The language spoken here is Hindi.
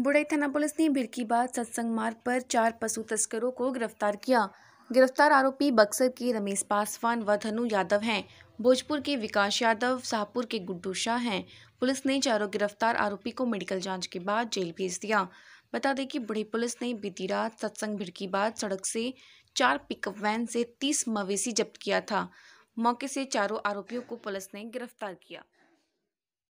बुढ़ई थाना पुलिस ने भिड़की बाद सत्संग मार्ग पर चार पशु तस्करों को गिरफ्तार किया गिरफ्तार आरोपी बक्सर के रमेश पासवान व धनु यादव हैं भोजपुर के विकास यादव शाहपुर के गुड्डू शाह हैं पुलिस ने चारों गिरफ्तार आरोपी को मेडिकल जांच के बाद जेल भेज दिया बता दें कि बुढ़ी पुलिस ने बीती रात सत्संग भिड़की बाद सड़क से चार पिकअप वैन से तीस मवेशी जब्त किया था मौके से चारों आरोपियों को पुलिस ने गिरफ्तार किया